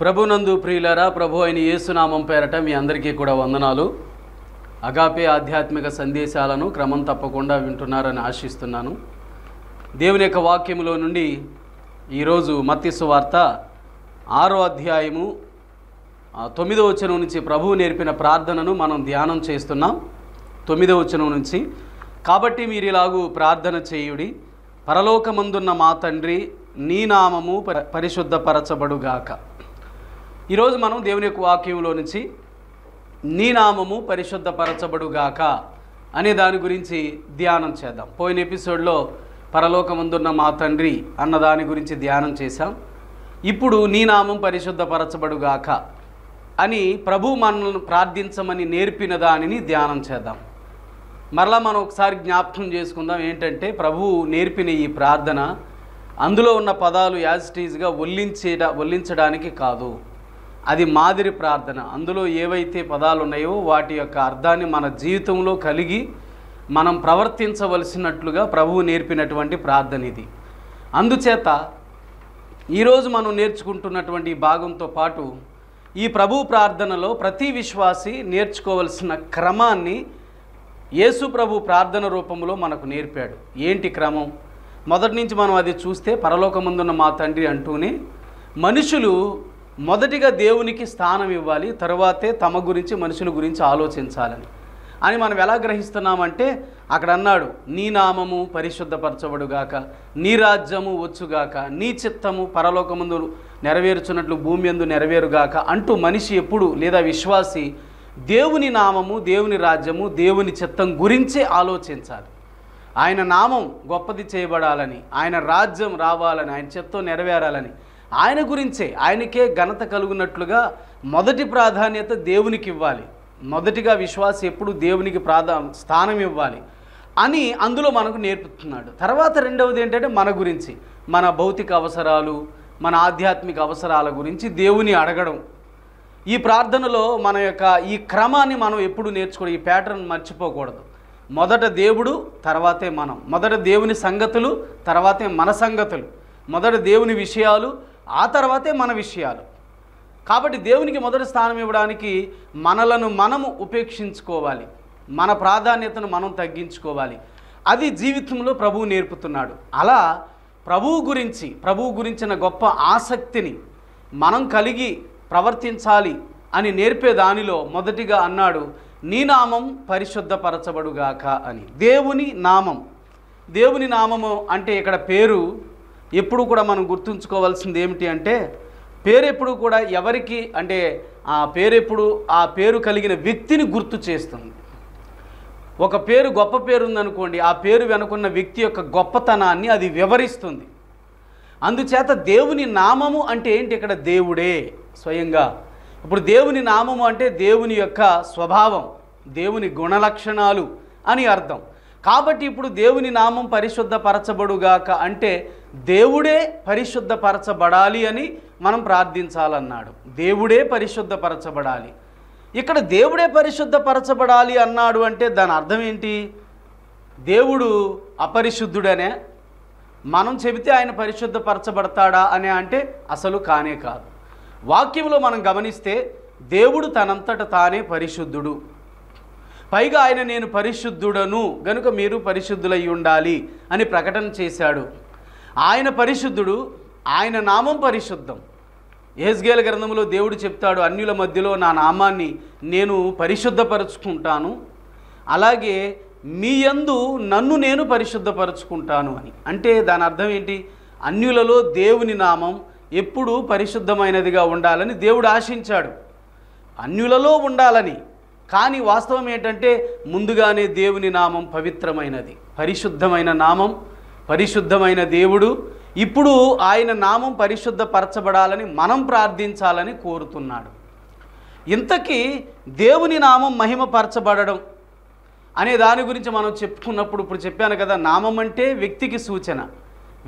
ప్రభునందు ప్రియులరా ప్రభు అయిన యేసునామం పేరట మీ అందరికీ కూడా వందనాలు అగాపే ఆధ్యాత్మిక సందేశాలను క్రమం తప్పకుండా వింటున్నారని ఆశిస్తున్నాను దేవుని యొక్క వాక్యములో నుండి ఈరోజు మత్స్సు వార్త ఆరో అధ్యాయము తొమ్మిదో వచనం నుంచి ప్రభువు నేర్పిన ప్రార్థనను మనం ధ్యానం చేస్తున్నాం తొమ్మిదో వచనం నుంచి కాబట్టి మీరు ఇలాగూ ప్రార్థన చేయుడి పరలోకమందున్న మా తండ్రి నీ నామము పరిశుద్ధపరచబడుగాక ఈరోజు మనం దేవుని యొక్క వాక్యంలో నుంచి నీ నామము పరిశుద్ధపరచబడుగాక అనే దాని గురించి ధ్యానం చేద్దాం పోయిన ఎపిసోడ్లో పరలోకముందున్న మా తండ్రి అన్న దాని గురించి ధ్యానం చేశాం ఇప్పుడు నీ నామం పరిశుద్ధపరచబడుగాక అని ప్రభు మనల్ని ప్రార్థించమని నేర్పిన దానిని ధ్యానం చేద్దాం మరలా మనం ఒకసారి జ్ఞాపకం చేసుకుందాం ఏంటంటే ప్రభు నేర్పిన ఈ ప్రార్థన అందులో ఉన్న పదాలు యాజిటీజ్గా ఒల్లించేట ఒల్లించడానికి కాదు అది మాదిరి ప్రార్థన అందులో ఏవైతే పదాలు ఉన్నాయో వాటి యొక్క అర్థాన్ని మన జీవితంలో కలిగి మనం ప్రవర్తించవలసినట్లుగా ప్రభువు నేర్పినటువంటి ప్రార్థన ఇది అందుచేత ఈరోజు మనం నేర్చుకుంటున్నటువంటి భాగంతో పాటు ఈ ప్రభు ప్రార్థనలో ప్రతి విశ్వాసి నేర్చుకోవలసిన క్రమాన్ని యేసు ప్రభు ప్రార్థన రూపంలో మనకు నేర్పాడు ఏంటి క్రమం మొదటి నుంచి మనం అది చూస్తే పరలోకముందున్న మా తండ్రి అంటూనే మనుషులు మొదటిగా దేవునికి స్థానం ఇవ్వాలి తర్వాతే తమ గురించి మనుషుల గురించి ఆలోచించాలని అని మనం ఎలా గ్రహిస్తున్నామంటే అక్కడ అన్నాడు నీ నామము పరిశుద్ధపరచబడుగాక నీ రాజ్యము వచ్చుగాక నీ చిత్తము పరలోకముందు నెరవేర్చున్నట్లు భూమి ఎందు నెరవేరుగాక అంటూ మనిషి ఎప్పుడు లేదా విశ్వాసి దేవుని నామము దేవుని రాజ్యము దేవుని చిత్తం గురించే ఆలోచించాలి ఆయన నామం గొప్పది చేయబడాలని ఆయన రాజ్యం రావాలని ఆయన చిత్తం నెరవేరాలని ఆయన గురించే ఆయనకే ఘనత కలుగునట్లుగా మొదటి ప్రాధాన్యత దేవునికి ఇవ్వాలి మొదటిగా విశ్వాసం ఎప్పుడు దేవునికి ప్రాధా స్థానం ఇవ్వాలి అని అందులో మనకు నేర్పుతున్నాడు తర్వాత రెండవది ఏంటంటే మన గురించి మన భౌతిక అవసరాలు మన ఆధ్యాత్మిక అవసరాల గురించి దేవుని అడగడం ఈ ప్రార్థనలో మన యొక్క ఈ క్రమాన్ని మనం ఎప్పుడు నేర్చుకోవడం ఈ ప్యాటర్న్ మర్చిపోకూడదు మొదట దేవుడు తర్వాతే మనం మొదట దేవుని సంగతులు తర్వాతే మన సంగతులు మొదట దేవుని విషయాలు ఆ తర్వాతే మన విషయాలు కాబట్టి దేవునికి మొదటి స్థానం ఇవ్వడానికి మనలను మనము ఉపేక్షించుకోవాలి మన ప్రాధాన్యతను మనం తగ్గించుకోవాలి అది జీవితంలో ప్రభువు నేర్పుతున్నాడు అలా ప్రభువు గురించి ప్రభువు గురించిన గొప్ప ఆసక్తిని మనం కలిగి ప్రవర్తించాలి అని నేర్పే దానిలో మొదటిగా అన్నాడు నీ నామం పరిశుద్ధపరచబడుగాక అని దేవుని నామం దేవుని నామము అంటే ఇక్కడ పేరు ఎప్పుడు కూడా మనం గుర్తుంచుకోవాల్సింది ఏమిటి అంటే పేరెప్పుడు కూడా ఎవరికి అంటే ఆ పేరెప్పుడు ఆ పేరు కలిగిన వ్యక్తిని గుర్తు చేస్తుంది ఒక పేరు గొప్ప పేరు ఉందనుకోండి ఆ పేరు వెనుకున్న వ్యక్తి యొక్క గొప్పతనాన్ని అది వివరిస్తుంది అందుచేత దేవుని నామము అంటే ఏంటి ఇక్కడ దేవుడే స్వయంగా ఇప్పుడు దేవుని నామము అంటే దేవుని యొక్క స్వభావం దేవుని గుణలక్షణాలు అని అర్థం కాబట్టి ఇప్పుడు దేవుని నామం పరిశుద్ధపరచబడుగాక అంటే దేవుడే పరిశుద్ధపరచబడాలి అని మనం ప్రార్థించాలన్నాడు దేవుడే పరిశుద్ధపరచబడాలి ఇక్కడ దేవుడే పరిశుద్ధపరచబడాలి అన్నాడు అంటే దాని అర్థం ఏంటి దేవుడు అపరిశుద్ధుడనే మనం చెబితే ఆయన పరిశుద్ధపరచబడతాడా అనే అంటే అసలు కానే కాదు వాక్యంలో మనం గమనిస్తే దేవుడు తనంతట తానే పరిశుద్ధుడు పైగా ఆయన నేను పరిశుద్ధుడను గనుక మీరు పరిశుద్ధులై ఉండాలి అని ప్రకటన చేశాడు ఆయన పరిశుద్ధుడు ఆయన నామం పరిశుద్ధం ఏజ్గేల గ్రంథంలో దేవుడు చెప్తాడు అన్యుల మధ్యలో నా నామాన్ని నేను పరిశుద్ధపరచుకుంటాను అలాగే మీ యందు నన్ను నేను పరిశుద్ధపరచుకుంటాను అని అంటే దాని అర్థం ఏంటి అన్యులలో దేవుని నామం ఎప్పుడూ పరిశుద్ధమైనదిగా ఉండాలని దేవుడు ఆశించాడు అన్యులలో ఉండాలని కానీ వాస్తవం ఏంటంటే ముందుగానే దేవుని నామం పవిత్రమైనది పరిశుద్ధమైన నామం పరిశుద్ధమైన దేవుడు ఇప్పుడు ఆయన నామం పరిశుద్ధపరచబడాలని మనం ప్రార్థించాలని కోరుతున్నాడు ఇంతకీ దేవుని నామం మహిమపరచబడడం అనే దాని గురించి మనం చెప్పుకున్నప్పుడు ఇప్పుడు చెప్పాను కదా నామం అంటే వ్యక్తికి సూచన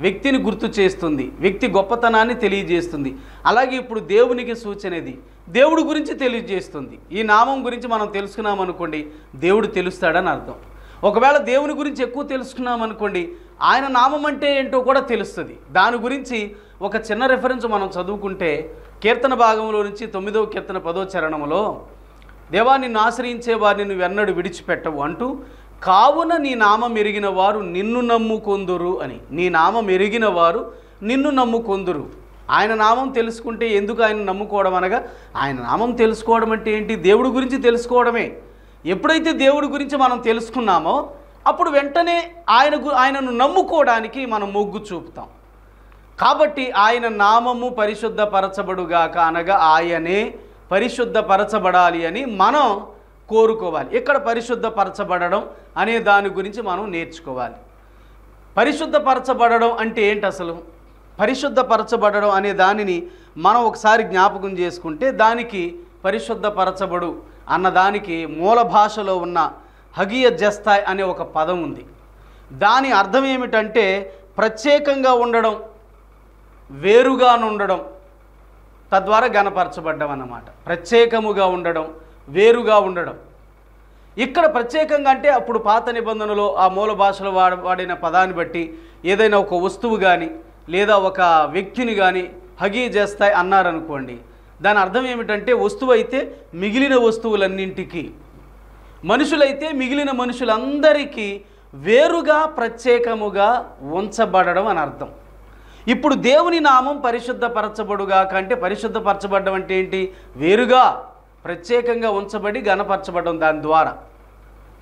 వ్యక్తిని గుర్తు చేస్తుంది వ్యక్తి గొప్పతనాన్ని తెలియజేస్తుంది అలాగే ఇప్పుడు దేవునికి సూచనది దేవుడు గురించి తెలియజేస్తుంది ఈ నామం గురించి మనం తెలుసుకున్నామనుకోండి దేవుడు తెలుస్తాడని అర్థం ఒకవేళ దేవుని గురించి ఎక్కువ తెలుసుకున్నామనుకోండి ఆయన నామం అంటే ఏంటో కూడా తెలుస్తుంది దాని గురించి ఒక చిన్న రెఫరెన్స్ మనం చదువుకుంటే కీర్తన భాగంలో నుంచి తొమ్మిదవ కీర్తన పదో చరణంలో దేవా నిన్ను ఆశ్రయించే వారిని నువ్వు ఎన్నడు విడిచిపెట్టవు అంటూ కావున నీ నామం ఎరిగిన వారు నిన్ను నమ్ముకొందురు అని నీ నామం ఎరిగిన వారు నిన్ను నమ్ముకొందురు ఆయన నామం తెలుసుకుంటే ఎందుకు ఆయన నమ్ముకోవడం అనగా ఆయన నామం తెలుసుకోవడం అంటే ఏంటి దేవుడి గురించి తెలుసుకోవడమే ఎప్పుడైతే దేవుడి గురించి మనం తెలుసుకున్నామో అప్పుడు వెంటనే ఆయనకు ఆయనను నమ్ముకోవడానికి మనం మొగ్గు చూపుతాం కాబట్టి ఆయన నామము పరిశుద్ధపరచబడుగాక అనగా ఆయనే పరిశుద్ధపరచబడాలి అని మనం కోరుకోవాలి ఇక్కడ పరిశుద్ధపరచబడడం అనే దాని గురించి మనం నేర్చుకోవాలి పరిశుద్ధపరచబడడం అంటే ఏంటి అసలు పరిశుద్ధపరచబడడం అనే దానిని మనం ఒకసారి జ్ఞాపకం చేసుకుంటే దానికి పరిశుద్ధపరచబడు అన్నదానికి మూల భాషలో ఉన్న హగియ జస్తాయ్ అనే ఒక పదం ఉంది దాని అర్థం ఏమిటంటే ప్రత్యేకంగా ఉండడం వేరుగానుండడం తద్వారా గనపరచబడ్డం అన్నమాట ప్రత్యేకముగా ఉండడం వేరుగా ఉండడం ఇక్కడ ప్రత్యేకంగా అంటే అప్పుడు పాత నిబంధనలో ఆ మూల భాషలో వాడ వాడిన పదాన్ని బట్టి ఏదైనా ఒక వస్తువు కానీ లేదా ఒక వ్యక్తిని కానీ హగీ చేస్తాయి అన్నారనుకోండి దాని అర్థం ఏమిటంటే వస్తువు అయితే మిగిలిన వస్తువులన్నింటికీ మనుషులైతే మిగిలిన మనుషులందరికీ వేరుగా ప్రత్యేకముగా ఉంచబడడం అని అర్థం ఇప్పుడు దేవుని నామం పరిశుద్ధపరచబడుగా కంటే పరిశుద్ధపరచబడడం అంటే ఏంటి వేరుగా ప్రత్యేకంగా ఉంచబడి గనపరచబడడం దాని ద్వారా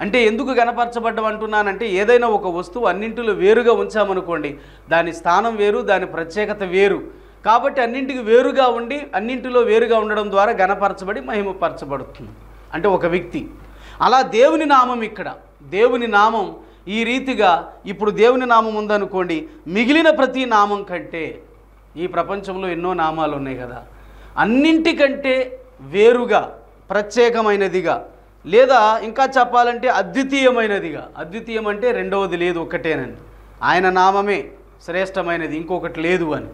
అంటే ఎందుకు గనపరచబడ్డం అంటున్నానంటే ఏదైనా ఒక వస్తువు అన్నింటిలో వేరుగా ఉంచామనుకోండి దాని స్థానం వేరు దాని ప్రత్యేకత వేరు కాబట్టి అన్నింటికి వేరుగా ఉండి అన్నింటిలో వేరుగా ఉండడం ద్వారా గనపరచబడి మహిమపరచబడుతుంది అంటే ఒక వ్యక్తి అలా దేవుని నామం ఇక్కడ దేవుని నామం ఈ రీతిగా ఇప్పుడు దేవుని నామం ఉందనుకోండి మిగిలిన ప్రతి నామం కంటే ఈ ప్రపంచంలో ఎన్నో నామాలు ఉన్నాయి కదా అన్నింటికంటే వేరుగా ప్రత్యేకమైనదిగా లేదా ఇంకా చెప్పాలంటే అద్వితీయమైనదిగా అద్వితీయం అంటే రెండవది లేదు ఒక్కటేనని ఆయన నామమే శ్రేష్టమైనది ఇంకొకటి లేదు అని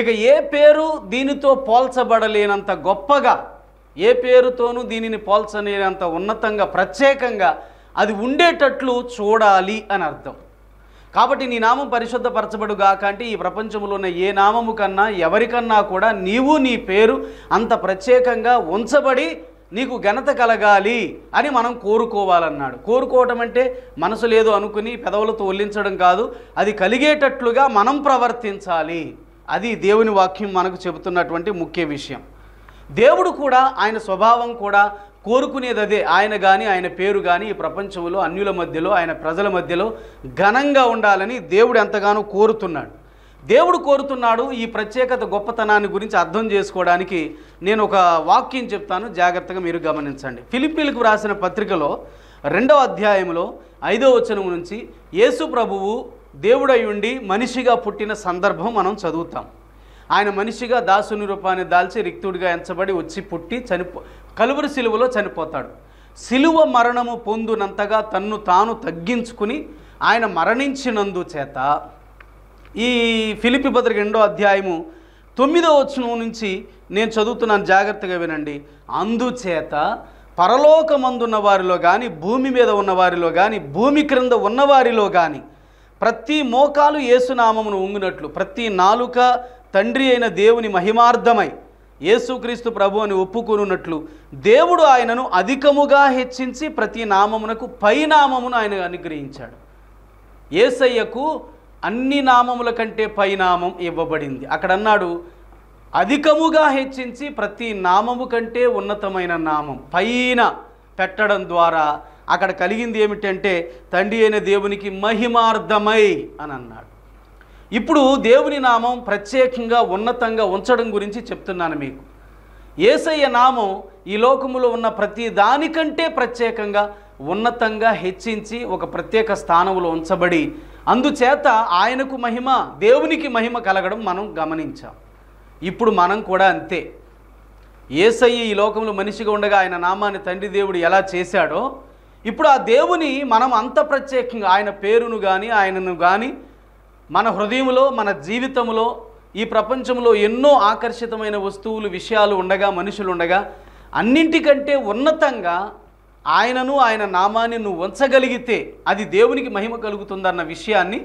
ఇక ఏ పేరు దీనితో పోల్చబడలేనంత గొప్పగా ఏ పేరుతోనూ దీనిని పోల్చనేంత ఉన్నతంగా ప్రత్యేకంగా అది ఉండేటట్లు చూడాలి అని అర్థం కాబట్టి నీ నామం కాక అంటే ఈ ప్రపంచంలో ఉన్న ఏ నామము కన్నా ఎవరికన్నా కూడా నీవు నీ పేరు అంత ప్రత్యేకంగా ఉంచబడి నీకు ఘనత కలగాలి అని మనం కోరుకోవాలన్నాడు కోరుకోవటం అంటే మనసు లేదు అనుకుని పెదవులతో ఒల్లించడం కాదు అది కలిగేటట్లుగా మనం ప్రవర్తించాలి అది దేవుని వాక్యం మనకు చెబుతున్నటువంటి ముఖ్య విషయం దేవుడు కూడా ఆయన స్వభావం కూడా కోరుకునేది అదే ఆయన కానీ ఆయన పేరు కానీ ఈ ప్రపంచంలో అన్యుల మధ్యలో ఆయన ప్రజల మధ్యలో ఘనంగా ఉండాలని దేవుడు ఎంతగానో కోరుతున్నాడు దేవుడు కోరుతున్నాడు ఈ ప్రత్యేకత గొప్పతనాన్ని గురించి అర్థం చేసుకోవడానికి నేను ఒక వాక్యం చెప్తాను జాగ్రత్తగా మీరు గమనించండి ఫిలిపీలకు వ్రాసిన పత్రికలో రెండవ అధ్యాయంలో ఐదవ వచనం నుంచి యేసు ప్రభువు దేవుడై ఉండి మనిషిగా పుట్టిన సందర్భం మనం చదువుతాం ఆయన మనిషిగా దాసుని రూపాన్ని దాల్చి రిక్తుడిగా ఎంచబడి వచ్చి పుట్టి చనిపో కలువరి సిలువలో చనిపోతాడు సిలువ మరణము పొందునంతగా తన్ను తాను తగ్గించుకుని ఆయన మరణించినందు చేత ఈ ఫిలిపి పత్రిక రెండో అధ్యాయము తొమ్మిదో వచ్చిన నుంచి నేను చదువుతున్నాను జాగ్రత్తగా వినండి అందుచేత పరలోకమందున్న వారిలో కానీ భూమి మీద ఉన్నవారిలో కానీ భూమి క్రింద ఉన్నవారిలో కానీ ప్రతి మోకాలు ఏసునామమును ఉంగినట్లు ప్రతి నాలుక తండ్రి అయిన దేవుని మహిమార్థమై యేసుక్రీస్తు ప్రభు అని ఒప్పుకొనున్నట్లు దేవుడు ఆయనను అధికముగా హెచ్చించి ప్రతి నామమునకు పై నామమును ఆయన అనుగ్రహించాడు ఏసయ్యకు అన్ని నామముల కంటే పై నామం ఇవ్వబడింది అక్కడన్నాడు అధికముగా హెచ్చించి ప్రతి నామము కంటే ఉన్నతమైన నామం పైన పెట్టడం ద్వారా అక్కడ కలిగింది ఏమిటంటే తండ్రి అయిన దేవునికి మహిమార్థమై అని అన్నాడు ఇప్పుడు దేవుని నామం ప్రత్యేకంగా ఉన్నతంగా ఉంచడం గురించి చెప్తున్నాను మీకు ఏసయ్య నామం ఈ లోకములో ఉన్న ప్రతి దానికంటే ప్రత్యేకంగా ఉన్నతంగా హెచ్చించి ఒక ప్రత్యేక స్థానంలో ఉంచబడి అందుచేత ఆయనకు మహిమ దేవునికి మహిమ కలగడం మనం గమనించాం ఇప్పుడు మనం కూడా అంతే ఏసయ్య ఈ లోకంలో మనిషిగా ఉండగా ఆయన నామాన్ని తండ్రి దేవుడు ఎలా చేశాడో ఇప్పుడు ఆ దేవుని మనం అంత ప్రత్యేకంగా ఆయన పేరును కానీ ఆయనను కానీ మన హృదయంలో మన జీవితంలో ఈ ప్రపంచంలో ఎన్నో ఆకర్షితమైన వస్తువులు విషయాలు ఉండగా మనుషులు ఉండగా అన్నింటికంటే ఉన్నతంగా ఆయనను ఆయన నామాన్ని నువ్వు ఉంచగలిగితే అది దేవునికి మహిమ కలుగుతుందన్న విషయాన్ని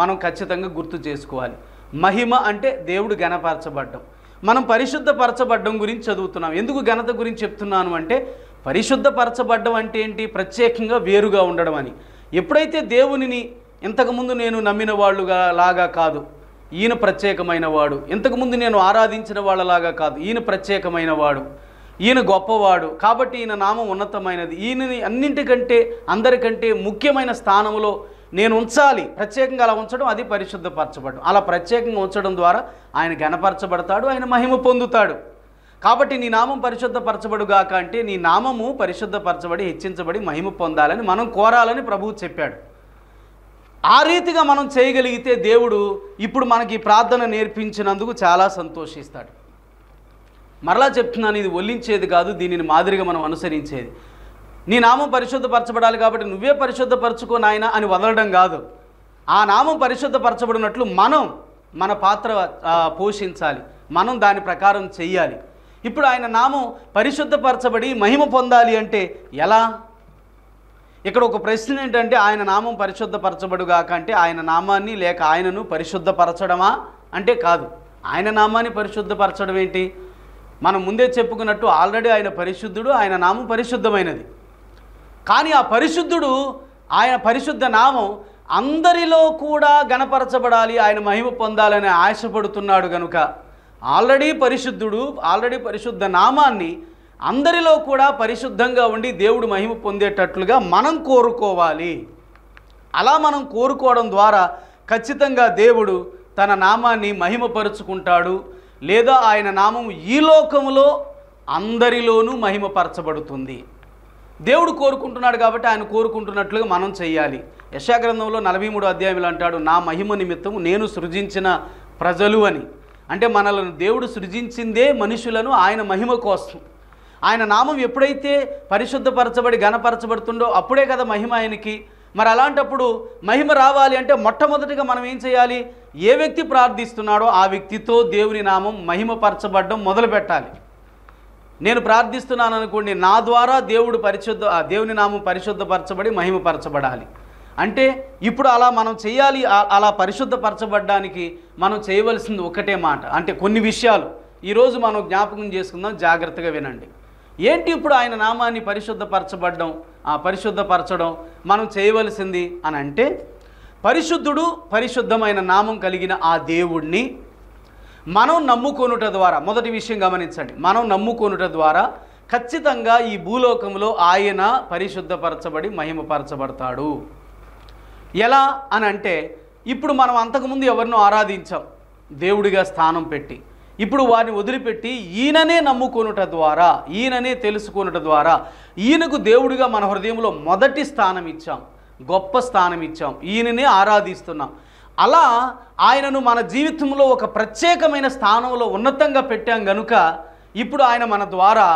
మనం ఖచ్చితంగా గుర్తు చేసుకోవాలి మహిమ అంటే దేవుడు ఘనపరచబడ్డం మనం పరిశుద్ధపరచబడ్డం గురించి చదువుతున్నాం ఎందుకు ఘనత గురించి చెప్తున్నాను అంటే పరిశుద్ధపరచబడ్డం అంటే ఏంటి ప్రత్యేకంగా వేరుగా ఉండడం అని ఎప్పుడైతే దేవునిని ఇంతకుముందు నేను నమ్మిన వాళ్ళుగా లాగా కాదు ఈయన ప్రత్యేకమైన వాడు ఇంతకుముందు నేను ఆరాధించిన వాళ్ళలాగా కాదు ఈయన ప్రత్యేకమైన వాడు ఈయన గొప్పవాడు కాబట్టి ఈయన నామం ఉన్నతమైనది ఈయనని అన్నింటికంటే అందరికంటే ముఖ్యమైన స్థానంలో నేను ఉంచాలి ప్రత్యేకంగా అలా ఉంచడం అది పరిశుద్ధపరచబడడం అలా ప్రత్యేకంగా ఉంచడం ద్వారా ఆయన గణపరచబడతాడు ఆయన మహిమ పొందుతాడు కాబట్టి నీ నామం పరిశుద్ధపరచబడుగాక అంటే నీ నామము పరిశుద్ధపరచబడి హెచ్చించబడి మహిమ పొందాలని మనం కోరాలని ప్రభువు చెప్పాడు ఆ రీతిగా మనం చేయగలిగితే దేవుడు ఇప్పుడు మనకి ప్రార్థన నేర్పించినందుకు చాలా సంతోషిస్తాడు మరలా చెప్తున్నాను ఇది ఒల్లించేది కాదు దీనిని మాదిరిగా మనం అనుసరించేది నీ నామం పరిశుద్ధపరచబడాలి కాబట్టి నువ్వే పరిశుద్ధపరచుకో నాయన అని వదలడం కాదు ఆ నామం పరిశుద్ధపరచబడినట్లు మనం మన పాత్ర పోషించాలి మనం దాని ప్రకారం చెయ్యాలి ఇప్పుడు ఆయన నామం పరిశుద్ధపరచబడి మహిమ పొందాలి అంటే ఎలా ఇక్కడ ఒక ప్రశ్న ఏంటంటే ఆయన నామం పరిశుద్ధపరచబడుగాక అంటే ఆయన నామాన్ని లేక ఆయనను పరిశుద్ధపరచడమా అంటే కాదు ఆయన నామాన్ని పరిశుద్ధపరచడం ఏంటి మనం ముందే చెప్పుకున్నట్టు ఆల్రెడీ ఆయన పరిశుద్ధుడు ఆయన నామం పరిశుద్ధమైనది కానీ ఆ పరిశుద్ధుడు ఆయన పరిశుద్ధ నామం అందరిలో కూడా గణపరచబడాలి ఆయన మహిమ పొందాలని ఆశపడుతున్నాడు కనుక ఆల్రెడీ పరిశుద్ధుడు ఆల్రెడీ పరిశుద్ధ నామాన్ని అందరిలో కూడా పరిశుద్ధంగా ఉండి దేవుడు మహిమ పొందేటట్లుగా మనం కోరుకోవాలి అలా మనం కోరుకోవడం ద్వారా ఖచ్చితంగా దేవుడు తన నామాన్ని మహిమపరుచుకుంటాడు లేదా ఆయన నామం ఈ లోకంలో అందరిలోనూ మహిమపరచబడుతుంది దేవుడు కోరుకుంటున్నాడు కాబట్టి ఆయన కోరుకుంటున్నట్లుగా మనం చేయాలి యశాగ్రంథంలో నలభై మూడు అధ్యాయంలో అంటాడు నా మహిమ నిమిత్తం నేను సృజించిన ప్రజలు అని అంటే మనలను దేవుడు సృజించిందే మనుషులను ఆయన మహిమ కోసం ఆయన నామం ఎప్పుడైతే పరిశుద్ధపరచబడి ఘనపరచబడుతుండో అప్పుడే కదా మహిమ ఆయనకి మరి అలాంటప్పుడు మహిమ రావాలి అంటే మొట్టమొదటిగా మనం ఏం చేయాలి ఏ వ్యక్తి ప్రార్థిస్తున్నాడో ఆ వ్యక్తితో దేవుని నామం మహిమపరచబడడం మొదలు పెట్టాలి నేను ప్రార్థిస్తున్నాను అనుకోండి నా ద్వారా దేవుడు పరిశుద్ధ దేవుని నామం పరిశుద్ధపరచబడి మహిమపరచబడాలి అంటే ఇప్పుడు అలా మనం చేయాలి అలా పరిశుద్ధపరచబడడానికి మనం చేయవలసింది ఒకటే మాట అంటే కొన్ని విషయాలు ఈరోజు మనం జ్ఞాపకం చేసుకుందాం జాగ్రత్తగా వినండి ఏంటి ఇప్పుడు ఆయన నామాన్ని పరిశుద్ధపరచబడ్డం ఆ పరిశుద్ధపరచడం మనం చేయవలసింది అని అంటే పరిశుద్ధుడు పరిశుద్ధమైన నామం కలిగిన ఆ దేవుణ్ణి మనం నమ్ముకొనుట ద్వారా మొదటి విషయం గమనించండి మనం నమ్ముకొనుట ద్వారా ఖచ్చితంగా ఈ భూలోకంలో ఆయన పరిశుద్ధపరచబడి మహిమపరచబడతాడు ఎలా అని అంటే ఇప్పుడు మనం అంతకుముందు ఎవరినో ఆరాధించాం దేవుడిగా స్థానం పెట్టి ఇప్పుడు వారిని వదిలిపెట్టి ఈయననే నమ్ముకొనుట ద్వారా ఈయననే తెలుసుకొనుట ద్వారా ఈయనకు దేవుడిగా మన హృదయంలో మొదటి స్థానం ఇచ్చాం గొప్ప స్థానం ఇచ్చాం ఈయననే ఆరాధిస్తున్నాం అలా ఆయనను మన జీవితంలో ఒక ప్రత్యేకమైన స్థానంలో ఉన్నతంగా పెట్టాం గనుక ఇప్పుడు ఆయన మన ద్వారా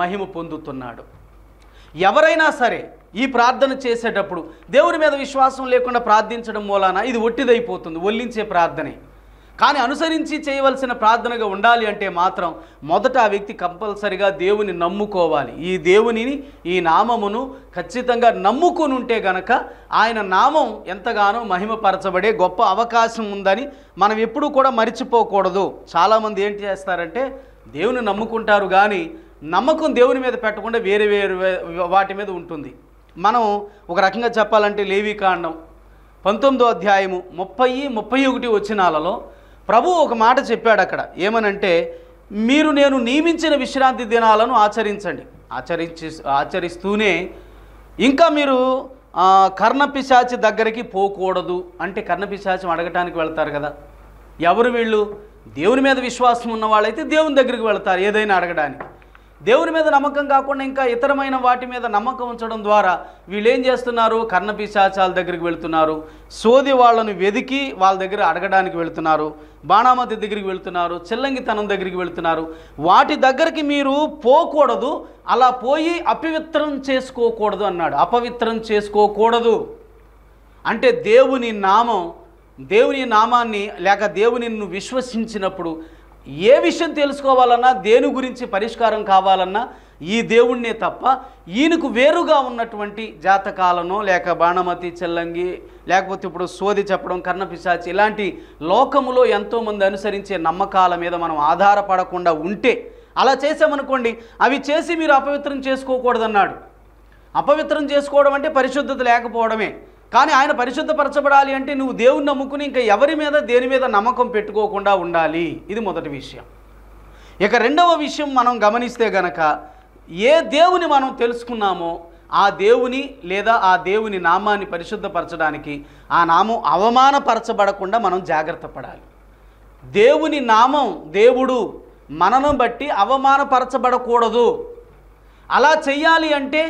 మహిమ పొందుతున్నాడు ఎవరైనా సరే ఈ ప్రార్థన చేసేటప్పుడు దేవుని మీద విశ్వాసం లేకుండా ప్రార్థించడం మూలాన ఇది ఒట్టిదైపోతుంది ఒల్లించే ప్రార్థనే కానీ అనుసరించి చేయవలసిన ప్రార్థనగా ఉండాలి అంటే మాత్రం మొదట ఆ వ్యక్తి కంపల్సరిగా దేవుని నమ్ముకోవాలి ఈ దేవునిని ఈ నామమును ఖచ్చితంగా నమ్ముకుని ఉంటే గనక ఆయన నామం ఎంతగానో మహిమపరచబడే గొప్ప అవకాశం ఉందని మనం ఎప్పుడూ కూడా మరిచిపోకూడదు చాలామంది ఏంటి చేస్తారంటే దేవుని నమ్ముకుంటారు కానీ నమ్మకం దేవుని మీద పెట్టకుండా వేరే వేరు వాటి మీద ఉంటుంది మనం ఒక రకంగా చెప్పాలంటే లేవీకాండం పంతొమ్మిదో అధ్యాయము ముప్పై ముప్పై ఒకటి వచ్చినాలలో ప్రభు ఒక మాట చెప్పాడు అక్కడ ఏమనంటే మీరు నేను నియమించిన విశ్రాంతి దినాలను ఆచరించండి ఆచరించి ఆచరిస్తూనే ఇంకా మీరు కర్ణపిశాచి దగ్గరికి పోకూడదు అంటే కర్ణపిశాచం అడగటానికి వెళ్తారు కదా ఎవరు వీళ్ళు దేవుని మీద విశ్వాసం ఉన్న వాళ్ళైతే దేవుని దగ్గరికి వెళ్తారు ఏదైనా అడగడానికి దేవుని మీద నమ్మకం కాకుండా ఇంకా ఇతరమైన వాటి మీద నమ్మకం ఉంచడం ద్వారా వీళ్ళు ఏం చేస్తున్నారు కర్ణపిశాచాల దగ్గరికి వెళుతున్నారు సోది వాళ్ళను వెదికి వాళ్ళ దగ్గర అడగడానికి వెళుతున్నారు బాణామతి దగ్గరికి వెళుతున్నారు చిల్లంగితనం దగ్గరికి వెళుతున్నారు వాటి దగ్గరికి మీరు పోకూడదు అలా పోయి అపవిత్రం చేసుకోకూడదు అన్నాడు అపవిత్రం చేసుకోకూడదు అంటే దేవుని నామం దేవుని నామాన్ని లేక దేవుని విశ్వసించినప్పుడు ఏ విషయం తెలుసుకోవాలన్నా దేని గురించి పరిష్కారం కావాలన్నా ఈ దేవుణ్ణే తప్ప ఈయనకు వేరుగా ఉన్నటువంటి జాతకాలను లేక బాణమతి చెల్లంగి లేకపోతే ఇప్పుడు సోది చెప్పడం కర్ణపిశాచి ఇలాంటి లోకములో ఎంతోమంది అనుసరించే నమ్మకాల మీద మనం ఆధారపడకుండా ఉంటే అలా చేసామనుకోండి అవి చేసి మీరు అపవిత్రం చేసుకోకూడదన్నాడు అపవిత్రం చేసుకోవడం అంటే పరిశుద్ధత లేకపోవడమే కానీ ఆయన పరిశుద్ధపరచబడాలి అంటే నువ్వు దేవుణ్ణి నమ్ముకుని ఇంకా ఎవరి మీద దేని మీద నమ్మకం పెట్టుకోకుండా ఉండాలి ఇది మొదటి విషయం ఇక రెండవ విషయం మనం గమనిస్తే గనక ఏ దేవుని మనం తెలుసుకున్నామో ఆ దేవుని లేదా ఆ దేవుని నామాన్ని పరిశుద్ధపరచడానికి ఆ నామం అవమానపరచబడకుండా మనం జాగ్రత్త పడాలి దేవుని నామం దేవుడు మనను బట్టి అవమానపరచబడకూడదు అలా చెయ్యాలి అంటే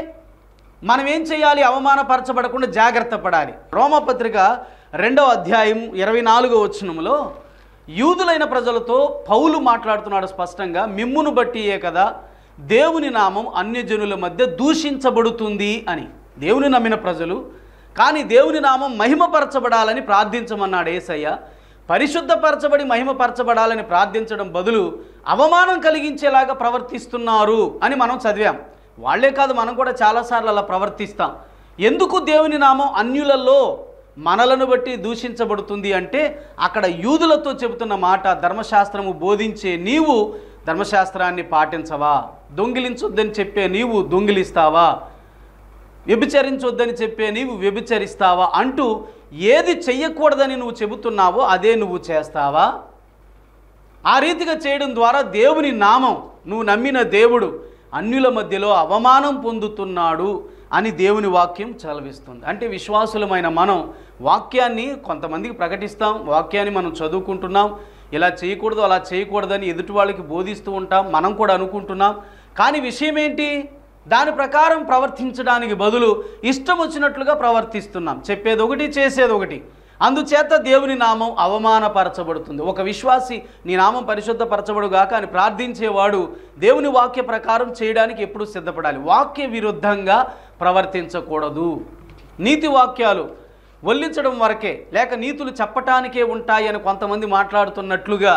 మనం ఏం చేయాలి అవమానపరచబడకుండా జాగ్రత్త పడాలి రోమపత్రిక రెండవ అధ్యాయం ఇరవై నాలుగో వచ్చినములో యూదులైన ప్రజలతో పౌలు మాట్లాడుతున్నాడు స్పష్టంగా మిమ్మును బట్టియే కదా దేవుని నామం అన్యజనుల మధ్య దూషించబడుతుంది అని దేవుని నమ్మిన ప్రజలు కానీ దేవుని నామం మహిమపరచబడాలని ప్రార్థించమన్నాడు ఏసయ్య పరిశుద్ధపరచబడి మహిమపరచబడాలని ప్రార్థించడం బదులు అవమానం కలిగించేలాగా ప్రవర్తిస్తున్నారు అని మనం చదివాం వాళ్లే కాదు మనం కూడా చాలాసార్లు అలా ప్రవర్తిస్తాం ఎందుకు దేవుని నామం అన్యులలో మనలను బట్టి దూషించబడుతుంది అంటే అక్కడ యూదులతో చెబుతున్న మాట ధర్మశాస్త్రము బోధించే నీవు ధర్మశాస్త్రాన్ని పాటించవా దొంగిలించొద్దని చెప్పే నీవు దొంగిలిస్తావా వ్యభిచరించొద్దని చెప్పే నీవు వ్యభిచరిస్తావా అంటూ ఏది చెయ్యకూడదని నువ్వు చెబుతున్నావో అదే నువ్వు చేస్తావా ఆ రీతిగా చేయడం ద్వారా దేవుని నామం నువ్వు నమ్మిన దేవుడు అన్యుల మధ్యలో అవమానం పొందుతున్నాడు అని దేవుని వాక్యం చలవిస్తుంది అంటే విశ్వాసులమైన మనం వాక్యాన్ని కొంతమందికి ప్రకటిస్తాం వాక్యాన్ని మనం చదువుకుంటున్నాం ఇలా చేయకూడదు అలా చేయకూడదని ఎదుటి వాళ్ళకి బోధిస్తూ ఉంటాం మనం కూడా అనుకుంటున్నాం కానీ విషయం ఏంటి దాని ప్రకారం ప్రవర్తించడానికి బదులు ఇష్టం వచ్చినట్లుగా ప్రవర్తిస్తున్నాం చెప్పేది ఒకటి చేసేది ఒకటి అందుచేత దేవుని నామం అవమానపరచబడుతుంది ఒక విశ్వాసి నీ నామం పరిశుద్ధపరచబడుగాక అని ప్రార్థించేవాడు దేవుని వాక్య ప్రకారం చేయడానికి ఎప్పుడు సిద్ధపడాలి వాక్య విరుద్ధంగా ప్రవర్తించకూడదు నీతి వాక్యాలు వల్లించడం వరకే లేక నీతులు చెప్పటానికే ఉంటాయి అని కొంతమంది మాట్లాడుతున్నట్లుగా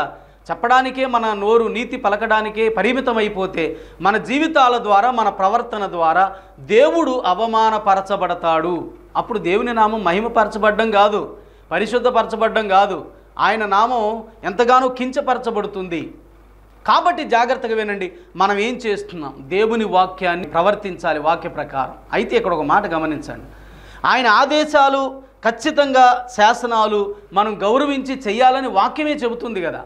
చెప్పడానికే మన నోరు నీతి పలకడానికే పరిమితమైపోతే మన జీవితాల ద్వారా మన ప్రవర్తన ద్వారా దేవుడు అవమానపరచబడతాడు అప్పుడు దేవుని నామం మహిమపరచబడ్డం కాదు పరిశుద్ధపరచబడడం కాదు ఆయన నామం ఎంతగానో కించపరచబడుతుంది కాబట్టి జాగ్రత్తగా వినండి మనం ఏం చేస్తున్నాం దేవుని వాక్యాన్ని ప్రవర్తించాలి వాక్య ప్రకారం అయితే ఇక్కడ ఒక మాట గమనించండి ఆయన ఆదేశాలు ఖచ్చితంగా శాసనాలు మనం గౌరవించి చేయాలని వాక్యమే చెబుతుంది కదా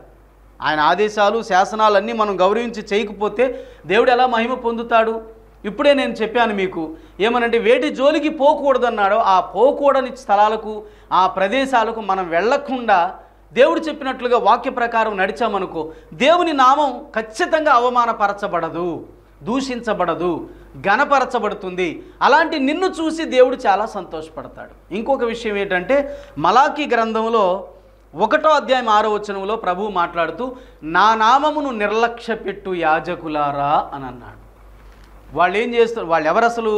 ఆయన ఆదేశాలు శాసనాలన్నీ మనం గౌరవించి చేయకపోతే దేవుడు ఎలా మహిమ పొందుతాడు ఇప్పుడే నేను చెప్పాను మీకు ఏమనంటే వేటి జోలికి పోకూడదన్నాడో ఆ పోకూడని స్థలాలకు ఆ ప్రదేశాలకు మనం వెళ్లకుండా దేవుడు చెప్పినట్లుగా వాక్య ప్రకారం నడిచామనుకో దేవుని నామం ఖచ్చితంగా అవమానపరచబడదు దూషించబడదు ఘనపరచబడుతుంది అలాంటి నిన్ను చూసి దేవుడు చాలా సంతోషపడతాడు ఇంకొక విషయం ఏంటంటే మలాఖీ గ్రంథంలో ఒకటో అధ్యాయం ఆరో వచనంలో ప్రభువు మాట్లాడుతూ నా నామమును నిర్లక్ష్య పెట్టు యాజకులారా అని అన్నాడు వాళ్ళు ఏం చేస్తారు వాళ్ళు ఎవరు అసలు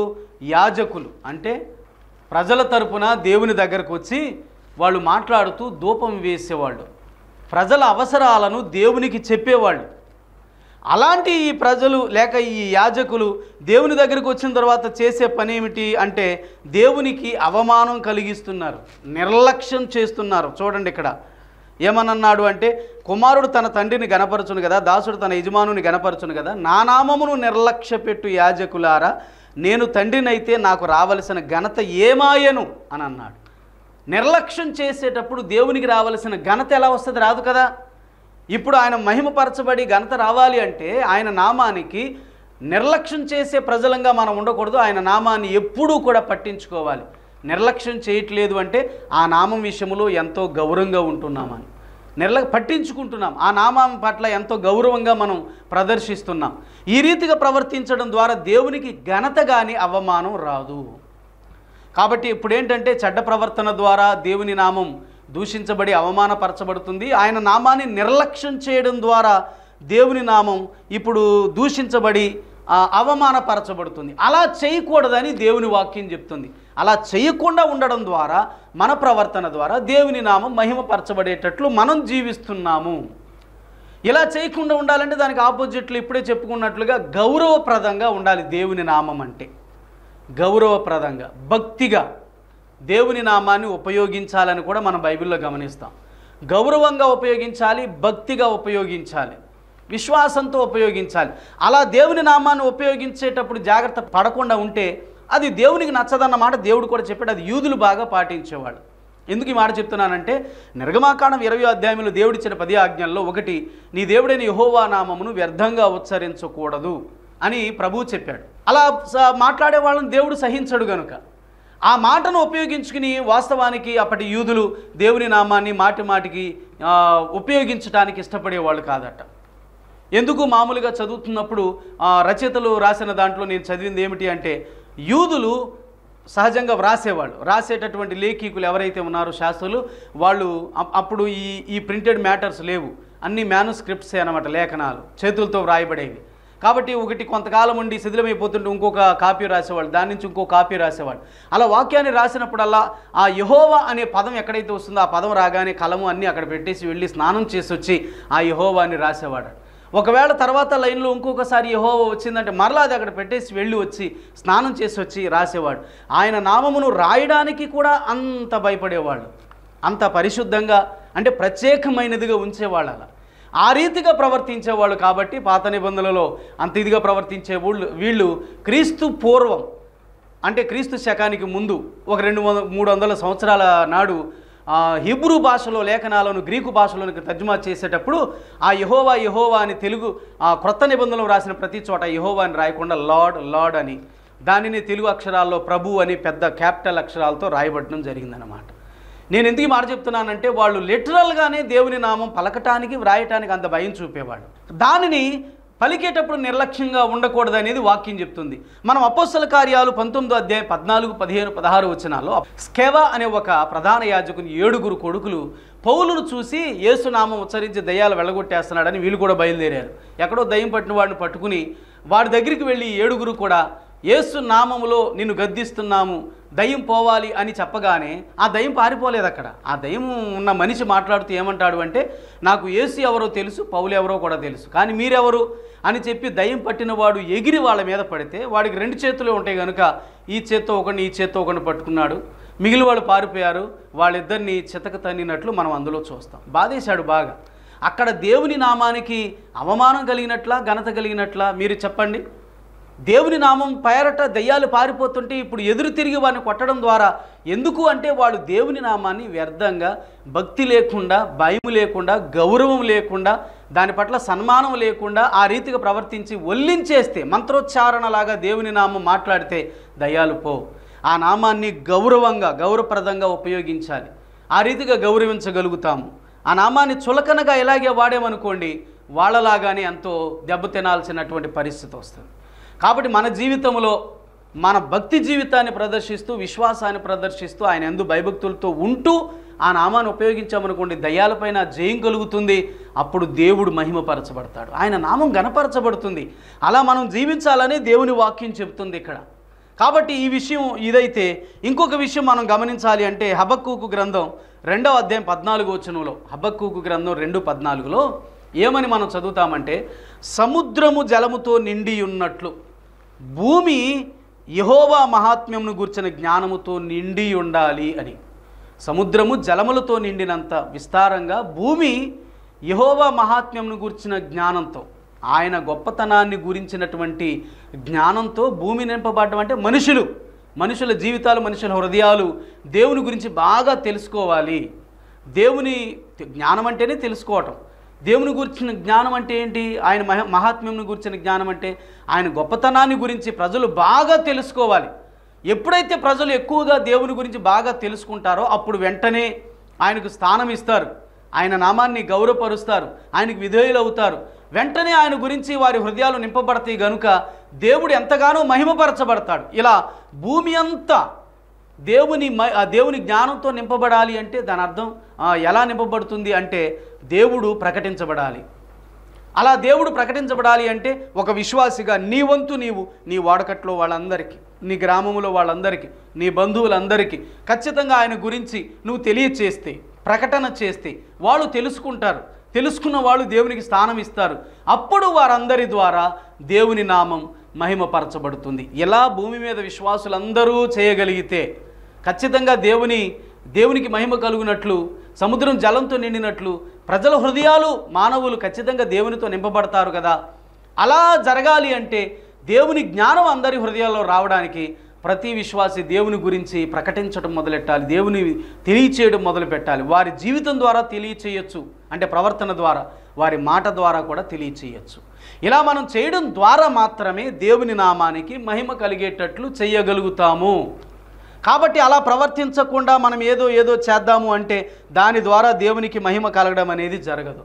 యాజకులు అంటే ప్రజల తరపున దేవుని దగ్గరకు వచ్చి వాళ్ళు మాట్లాడుతూ ధూపం వేసేవాళ్ళు ప్రజల అవసరాలను దేవునికి చెప్పేవాళ్ళు అలాంటి ఈ ప్రజలు లేక ఈ యాజకులు దేవుని దగ్గరికి వచ్చిన తర్వాత చేసే పని ఏమిటి అంటే దేవునికి అవమానం కలిగిస్తున్నారు నిర్లక్ష్యం చేస్తున్నారు చూడండి ఇక్కడ ఏమనన్నాడు అంటే కుమారుడు తన తండ్రిని గనపరచును కదా దాసుడు తన యజమానుని గనపరచును కదా నా నామమును నిర్లక్ష్యపెట్టు యాజకులారా నేను తండ్రినైతే నాకు రావలసిన ఘనత ఏమాయను అని అన్నాడు నిర్లక్ష్యం చేసేటప్పుడు దేవునికి రావలసిన ఘనత ఎలా వస్తుంది రాదు కదా ఇప్పుడు ఆయన మహిమపరచబడి ఘనత రావాలి అంటే ఆయన నామానికి నిర్లక్ష్యం చేసే ప్రజలంగా మనం ఉండకూడదు ఆయన నామాన్ని ఎప్పుడూ కూడా పట్టించుకోవాలి నిర్లక్ష్యం చేయట్లేదు అంటే ఆ నామం విషయంలో ఎంతో గౌరవంగా ఉంటున్నామని నిర్ల పట్టించుకుంటున్నాం ఆ నామం పట్ల ఎంతో గౌరవంగా మనం ప్రదర్శిస్తున్నాం ఈ రీతిగా ప్రవర్తించడం ద్వారా దేవునికి ఘనత కానీ అవమానం రాదు కాబట్టి ఇప్పుడేంటంటే చెడ్డ ప్రవర్తన ద్వారా దేవుని నామం దూషించబడి అవమానపరచబడుతుంది ఆయన నామాన్ని నిర్లక్ష్యం చేయడం ద్వారా దేవుని నామం ఇప్పుడు దూషించబడి అవమానపరచబడుతుంది అలా చేయకూడదని దేవుని వాక్యం చెప్తుంది అలా చేయకుండా ఉండడం ద్వారా మన ప్రవర్తన ద్వారా దేవుని నామం మహిమపరచబడేటట్లు మనం జీవిస్తున్నాము ఇలా చేయకుండా ఉండాలంటే దానికి ఆపోజిట్లు ఇప్పుడే చెప్పుకున్నట్లుగా గౌరవప్రదంగా ఉండాలి దేవుని నామం అంటే గౌరవప్రదంగా భక్తిగా దేవుని నామాన్ని ఉపయోగించాలని కూడా మనం బైబిల్లో గమనిస్తాం గౌరవంగా ఉపయోగించాలి భక్తిగా ఉపయోగించాలి విశ్వాసంతో ఉపయోగించాలి అలా దేవుని నామాన్ని ఉపయోగించేటప్పుడు జాగ్రత్త పడకుండా ఉంటే అది దేవునికి నచ్చదన్నమాట దేవుడు కూడా చెప్పాడు అది యూదులు బాగా పాటించేవాడు ఎందుకు ఈ మాట చెప్తున్నానంటే నిర్గమాకాండం ఇరవై అధ్యాయంలో దేవుడిచ్చిన పది ఆజ్ఞల్లో ఒకటి నీ దేవుడైన యహోవా నామమును వ్యర్థంగా ఉచ్చరించకూడదు అని ప్రభువు చెప్పాడు అలా మాట్లాడే వాళ్ళని దేవుడు సహించడు గనుక ఆ మాటను ఉపయోగించుకుని వాస్తవానికి అప్పటి యూదులు దేవుని నామాన్ని మాటి మాటికి ఉపయోగించడానికి ఇష్టపడేవాళ్ళు కాదట ఎందుకు మామూలుగా చదువుతున్నప్పుడు రచయితలు రాసిన దాంట్లో నేను చదివింది ఏమిటి అంటే యూదులు సహజంగా వ్రాసేవాళ్ళు రాసేటటువంటి లేఖికులు ఎవరైతే ఉన్నారో శాస్త్రులు వాళ్ళు అప్పుడు ఈ ఈ ప్రింటెడ్ మ్యాటర్స్ లేవు అన్ని మ్యానుస్క్రిప్ట్సే అనమాట లేఖనాలు చేతులతో వ్రాయబడేవి కాబట్టి ఒకటి కొంతకాలం ఉండి శిథిలమైపోతుంటే ఇంకొక కాపీ రాసేవాళ్ళు దాని నుంచి ఇంకో కాపీ రాసేవాళ్ళు అలా వాక్యాన్ని రాసినప్పుడల్లా ఆ యహోవా అనే పదం ఎక్కడైతే వస్తుందో ఆ పదం రాగానే కలము అన్నీ అక్కడ పెట్టేసి వెళ్ళి స్నానం చేసి వచ్చి ఆ యహోవాని రాసేవాడు ఒకవేళ తర్వాత లైన్లో ఇంకొకసారి యహోవ వచ్చిందంటే మరలా అది అక్కడ పెట్టేసి వెళ్ళి వచ్చి స్నానం చేసి వచ్చి రాసేవాడు ఆయన నామమును రాయడానికి కూడా అంత భయపడేవాళ్ళు అంత పరిశుద్ధంగా అంటే ప్రత్యేకమైనదిగా ఉంచేవాళ్ళు అలా ఆ రీతిగా ప్రవర్తించేవాళ్ళు కాబట్టి పాత నిబంధనలలో అంత ఇదిగా ప్రవర్తించే వీళ్ళు వీళ్ళు క్రీస్తు పూర్వం అంటే క్రీస్తు శకానికి ముందు ఒక రెండు వంద మూడు వందల సంవత్సరాల నాడు హిబ్రూ భాషలో లేఖనాలను గ్రీకు భాషలోని తర్జుమా చేసేటప్పుడు ఆ యహోవా యహోవా అని తెలుగు ఆ క్రొత్త నిబంధనలు రాసిన ప్రతి చోట యహోవా అని రాయకుండా లార్డ్ లార్డ్ అని దానిని తెలుగు అక్షరాల్లో ప్రభు అని పెద్ద క్యాపిటల్ అక్షరాలతో రాయబడడం జరిగిందనమాట నేను ఎందుకు మాట చెప్తున్నానంటే వాళ్ళు లిటరల్గానే దేవుని నామం పలకటానికి వ్రాయటానికి అంత భయం చూపేవాడు దానిని పలికేటప్పుడు నిర్లక్ష్యంగా ఉండకూడదు అనేది వాక్యం చెప్తుంది మనం అపోస్తల కార్యాలు పంతొమ్మిదో అధ్యాయ పద్నాలుగు పదిహేను పదహారు వచనాల్లో స్కేవా అనే ఒక ప్రధాన యాజకుని ఏడుగురు కొడుకులు పౌలును చూసి యేసునామం ఉచ్చరించి దయ్యాలు వెళ్ళగొట్టేస్తున్నాడని వీళ్ళు కూడా బయలుదేరారు ఎక్కడో దయ్యం పట్టిన వాడిని పట్టుకుని వాడి దగ్గరికి వెళ్ళి ఏడుగురు కూడా యేసు నామములో నిన్ను గద్దిస్తున్నాము దయ్యం పోవాలి అని చెప్పగానే ఆ దయ్యం పారిపోలేదు అక్కడ ఆ దయ్యం ఉన్న మనిషి మాట్లాడుతూ ఏమంటాడు అంటే నాకు ఏసీ ఎవరో తెలుసు పౌలు ఎవరో కూడా తెలుసు కానీ మీరెవరు అని చెప్పి దయ్యం పట్టినవాడు ఎగిరి వాళ్ళ మీద పడితే వాడికి రెండు చేతులు ఉంటాయి కనుక ఈ చేత్తో ఒకడిని ఈ చేత్తో ఒకడిని పట్టుకున్నాడు మిగిలి వాళ్ళు పారిపోయారు వాళ్ళిద్దరిని చితక తన్నినట్లు మనం అందులో చూస్తాం బాధేశాడు బాగా అక్కడ దేవుని నామానికి అవమానం కలిగినట్లా ఘనత కలిగినట్లా మీరు చెప్పండి దేవుని నామం పేరట దయ్యాలు పారిపోతుంటే ఇప్పుడు ఎదురు తిరిగి వాడిని కొట్టడం ద్వారా ఎందుకు అంటే వాడు దేవుని నామాన్ని వ్యర్థంగా భక్తి లేకుండా భయం లేకుండా గౌరవం లేకుండా దాని పట్ల సన్మానం లేకుండా ఆ రీతిగా ప్రవర్తించి ఒల్లించేస్తే మంత్రోచ్చారణలాగా దేవుని నామం మాట్లాడితే దయ్యాలు పో ఆ నామాన్ని గౌరవంగా గౌరవప్రదంగా ఉపయోగించాలి ఆ రీతిగా గౌరవించగలుగుతాము ఆ నామాన్ని చులకనగా ఇలాగే వాడేమనుకోండి వాళ్ళలాగానే ఎంతో దెబ్బతినాల్సినటువంటి పరిస్థితి వస్తుంది కాబట్టి మన జీవితంలో మన భక్తి జీవితాన్ని ప్రదర్శిస్తూ విశ్వాసాన్ని ప్రదర్శిస్తూ ఆయన ఎందు భయభక్తులతో ఉంటూ ఆ నామాన్ని ఉపయోగించామనుకోండి దయ్యాలపైన జయం కలుగుతుంది అప్పుడు దేవుడు మహిమపరచబడతాడు ఆయన నామం గణపరచబడుతుంది అలా మనం జీవించాలని దేవుని వాక్యం చెబుతుంది ఇక్కడ కాబట్టి ఈ విషయం ఇదైతే ఇంకొక విషయం మనం గమనించాలి అంటే హబక్కుకు గ్రంథం రెండవ అధ్యాయం పద్నాలుగు వచనంలో హబక్కుకు గ్రంథం రెండు పద్నాలుగులో ఏమని మనం చదువుతామంటే సముద్రము జలముతో నిండి ఉన్నట్లు భూమి యహోవా మహాత్మ్యంను గూర్చిన జ్ఞానముతో నిండి ఉండాలి అని సముద్రము జలములతో నిండినంత విస్తారంగా భూమి యహోవా మహాత్మ్యంను గూర్చిన జ్ఞానంతో ఆయన గొప్పతనాన్ని గురించినటువంటి జ్ఞానంతో భూమి నింపబడడం అంటే మనుషులు మనుషుల జీవితాలు మనుషుల హృదయాలు దేవుని గురించి బాగా తెలుసుకోవాలి దేవుని జ్ఞానం అంటేనే తెలుసుకోవటం దేవుని గురించిన జ్ఞానం అంటే ఏంటి ఆయన మహ మహాత్మ్యంని గురించిన జ్ఞానం అంటే ఆయన గొప్పతనాన్ని గురించి ప్రజలు బాగా తెలుసుకోవాలి ఎప్పుడైతే ప్రజలు ఎక్కువగా దేవుని గురించి బాగా తెలుసుకుంటారో అప్పుడు వెంటనే ఆయనకు స్థానం ఇస్తారు ఆయన నామాన్ని గౌరవపరుస్తారు ఆయనకు విధేయులు అవుతారు వెంటనే ఆయన గురించి వారి హృదయాలు నింపబడతాయి గనుక దేవుడు ఎంతగానో మహిమపరచబడతాడు ఇలా భూమి అంతా దేవుని ఆ దేవుని జ్ఞానంతో నింపబడాలి అంటే దాని అర్థం ఎలా నింపబడుతుంది అంటే దేవుడు ప్రకటించబడాలి అలా దేవుడు ప్రకటించబడాలి అంటే ఒక విశ్వాసిగా నీ వంతు నీవు నీ వాడకట్లో వాళ్ళందరికీ నీ గ్రామంలో వాళ్ళందరికీ నీ బంధువులందరికీ ఖచ్చితంగా ఆయన గురించి నువ్వు తెలియచేస్తే ప్రకటన చేస్తే వాళ్ళు తెలుసుకుంటారు తెలుసుకున్న వాళ్ళు దేవునికి స్థానం ఇస్తారు అప్పుడు వారందరి ద్వారా దేవుని నామం మహిమపరచబడుతుంది ఎలా భూమి మీద విశ్వాసులందరూ చేయగలిగితే ఖచ్చితంగా దేవుని దేవునికి మహిమ కలుగునట్లు సముద్రం జలంతో నిండినట్లు ప్రజల హృదయాలు మానవులు ఖచ్చితంగా దేవునితో నింపబడతారు కదా అలా జరగాలి అంటే దేవుని జ్ఞానం అందరి హృదయాల్లో రావడానికి ప్రతి విశ్వాసి దేవుని గురించి ప్రకటించడం మొదలెట్టాలి దేవుని తెలియచేయడం మొదలు పెట్టాలి వారి జీవితం ద్వారా తెలియచేయచ్చు అంటే ప్రవర్తన ద్వారా వారి మాట ద్వారా కూడా తెలియచేయచ్చు ఇలా మనం చేయడం ద్వారా మాత్రమే దేవుని నామానికి మహిమ కలిగేటట్లు చేయగలుగుతాము కాబట్టి అలా ప్రవర్తించకుండా మనం ఏదో ఏదో చేద్దాము అంటే దాని ద్వారా దేవునికి మహిమ కలగడం అనేది జరగదు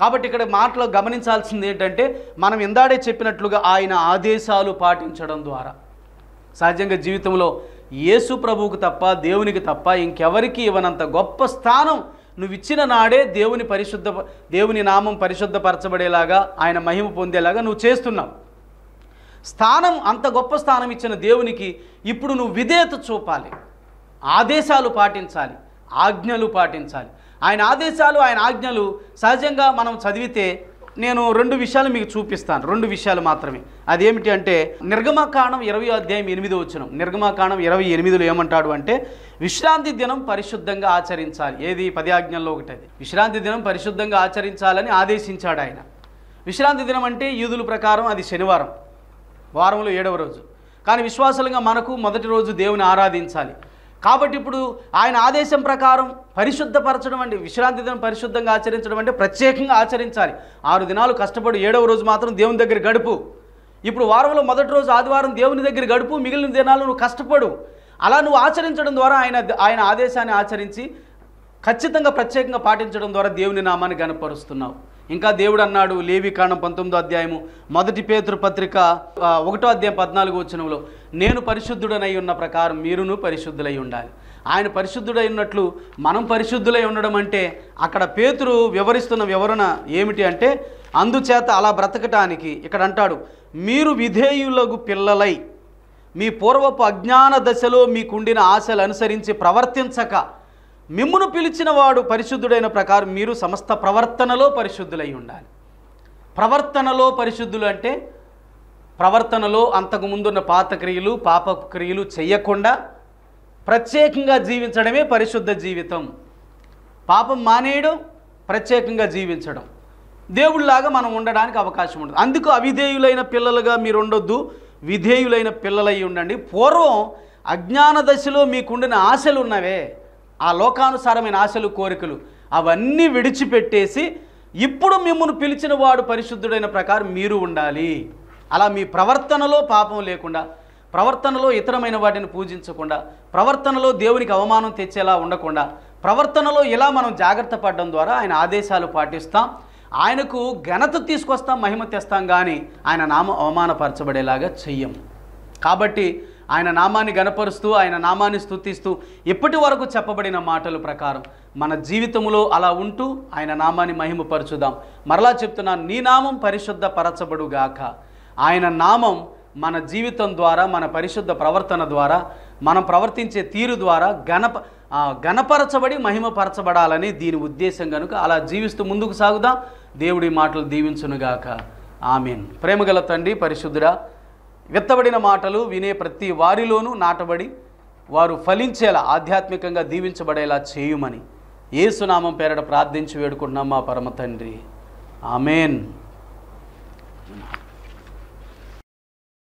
కాబట్టి ఇక్కడ మాటలో గమనించాల్సింది ఏంటంటే మనం ఇందాడే చెప్పినట్లుగా ఆయన ఆదేశాలు పాటించడం ద్వారా సహజంగా జీవితంలో యేసు ప్రభువుకు తప్ప దేవునికి తప్ప ఇంకెవరికి ఇవ్వనంత గొప్ప స్థానం నువ్వు ఇచ్చిన నాడే దేవుని పరిశుద్ధ దేవుని నామం పరిశుద్ధపరచబడేలాగా ఆయన మహిమ పొందేలాగా నువ్వు చేస్తున్నావు స్థానం అంత గొప్ప స్థానం ఇచ్చిన దేవునికి ఇప్పుడు నువ్వు విధేయత చూపాలి ఆదేశాలు పాటించాలి ఆజ్ఞలు పాటించాలి ఆయన ఆదేశాలు ఆయన ఆజ్ఞలు సహజంగా మనం చదివితే నేను రెండు విషయాలు మీకు చూపిస్తాను రెండు విషయాలు మాత్రమే అదేమిటి అంటే నిర్గమాకాణం ఇరవై అధ్యాయం ఎనిమిది వచ్చిన నిర్గమాకాణం ఇరవై ఎనిమిదిలో ఏమంటాడు అంటే విశ్రాంతి దినం పరిశుద్ధంగా ఆచరించాలి ఏది పది ఆజ్ఞల్లో అది విశ్రాంతి దినం పరిశుద్ధంగా ఆచరించాలని ఆదేశించాడు ఆయన విశ్రాంతి దినం అంటే యూదుల ప్రకారం అది శనివారం వారంలో ఏడవ రోజు కానీ విశ్వాసులంగా మనకు మొదటి రోజు దేవుని ఆరాధించాలి కాబట్టి ఇప్పుడు ఆయన ఆదేశం ప్రకారం పరిశుద్ధపరచడం అంటే విశ్రాంతి దినం పరిశుద్ధంగా ఆచరించడం అంటే ప్రత్యేకంగా ఆచరించాలి ఆరు దినాలు కష్టపడి ఏడవ రోజు మాత్రం దేవుని దగ్గర గడుపు ఇప్పుడు వారంలో మొదటి రోజు ఆదివారం దేవుని దగ్గర గడుపు మిగిలిన దినాలు నువ్వు కష్టపడు అలా నువ్వు ఆచరించడం ద్వారా ఆయన ఆయన ఆదేశాన్ని ఆచరించి ఖచ్చితంగా ప్రత్యేకంగా పాటించడం ద్వారా దేవుని నామాన్ని గనపరుస్తున్నావు ఇంకా దేవుడు అన్నాడు లేవికాండం పంతొమ్మిదో అధ్యాయము మొదటి పేతృ పత్రిక ఒకటో అధ్యాయం పద్నాలుగు వచనంలో నేను పరిశుద్ధుడనై ఉన్న ప్రకారం మీరును పరిశుద్ధులై ఉండాలి ఆయన పరిశుద్ధుడై ఉన్నట్లు మనం పరిశుద్ధులై ఉండడం అంటే అక్కడ పేతురు వివరిస్తున్న వివరణ ఏమిటి అంటే అందుచేత అలా బ్రతకటానికి ఇక్కడ అంటాడు మీరు విధేయులకు పిల్లలై మీ పూర్వపు అజ్ఞాన దశలో మీకుండిన ఆశలు అనుసరించి ప్రవర్తించక మిమ్మును పిలిచిన వాడు పరిశుద్ధుడైన ప్రకారం మీరు సమస్త ప్రవర్తనలో పరిశుద్ధులై ఉండాలి ప్రవర్తనలో పరిశుద్ధులు అంటే ప్రవర్తనలో అంతకుముందున్న పాత క్రియలు పాప క్రియలు చేయకుండా ప్రత్యేకంగా జీవించడమే పరిశుద్ధ జీవితం పాపం మానేయడం ప్రత్యేకంగా జీవించడం దేవుళ్లాగా మనం ఉండడానికి అవకాశం ఉండదు అందుకు అవిధేయులైన పిల్లలుగా మీరు ఉండొద్దు విధేయులైన పిల్లలై ఉండండి పూర్వం అజ్ఞాన దశలో మీకుండిన ఆశలు ఉన్నవే ఆ లోకానుసారమైన ఆశలు కోరికలు అవన్నీ విడిచిపెట్టేసి ఇప్పుడు మిమ్మల్ని పిలిచిన వాడు పరిశుద్ధుడైన ప్రకారం మీరు ఉండాలి అలా మీ ప్రవర్తనలో పాపం లేకుండా ప్రవర్తనలో ఇతరమైన వాటిని పూజించకుండా ప్రవర్తనలో దేవునికి అవమానం తెచ్చేలా ఉండకుండా ప్రవర్తనలో ఇలా మనం జాగ్రత్త పడడం ద్వారా ఆయన ఆదేశాలు పాటిస్తాం ఆయనకు ఘనత తీసుకొస్తాం మహిమ తెస్తాం కానీ ఆయన నామ అవమానపరచబడేలాగా చెయ్యం కాబట్టి ఆయన నామాన్ని గనపరుస్తూ ఆయన నామాన్ని స్థుతిస్తూ ఇప్పటి వరకు చెప్పబడిన మాటల ప్రకారం మన జీవితంలో అలా ఉంటూ ఆయన నామాన్ని మహిమపరచుదాం మరలా చెప్తున్నాను నీ నామం పరిశుద్ధ పరచబడుగాక ఆయన నామం మన జీవితం ద్వారా మన పరిశుద్ధ ప్రవర్తన ద్వారా మనం ప్రవర్తించే తీరు ద్వారా గణప గణపరచబడి మహిమపరచబడాలని దీని ఉద్దేశం కనుక అలా జీవిస్తూ ముందుకు సాగుదాం దేవుడి మాటలు దీవించునుగాక ఆమెన్ ప్రేమగల తండ్రి పరిశుద్ధుడా వెత్తబడిన మాటలు వినే ప్రతి వారిలోనూ నాటబడి వారు ఫలించేలా ఆధ్యాత్మికంగా దీవించబడేలా చేయుమని ఏసునామం పేరట ప్రార్థించి వేడుకుంటున్నాం మా పరమ తండ్రి ఆమెన్